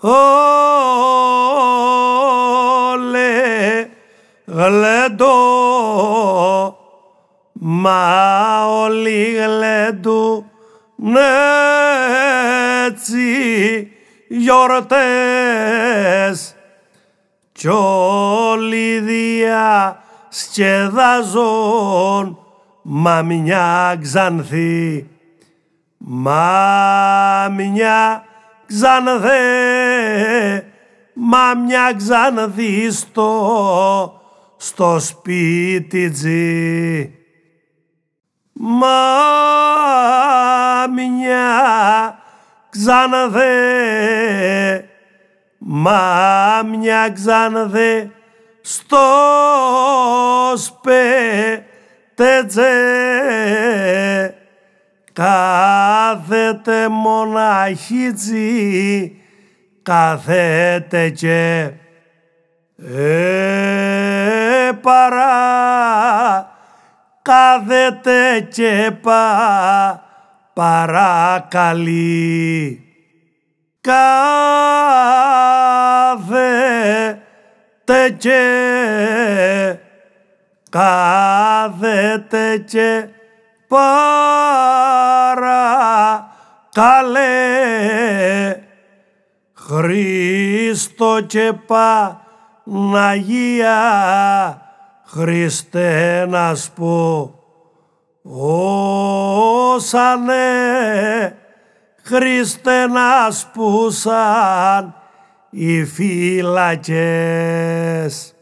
Όλε γλεντώ Μα όλοι γλεντούν ναι, έτσι γιορτές κι όλοι διασκεδάζουν μα μια ξανθή, μα μια ξανθή μα μια ξαναδίστο στο σπίτι τζι. Μα μια ξαναδέ, μα μια ξαναδέ στο σπίτι τζι. Κάθεται μοναχή καθέτε και ε, παρά κάθετε και πα παρακαλεί κάθετε και κάθετε και παρακαλεί Χριστό και Παναγία, Χριστέ να σπώ, Όσανε Χριστέ να σπούσαν οι φύλακες.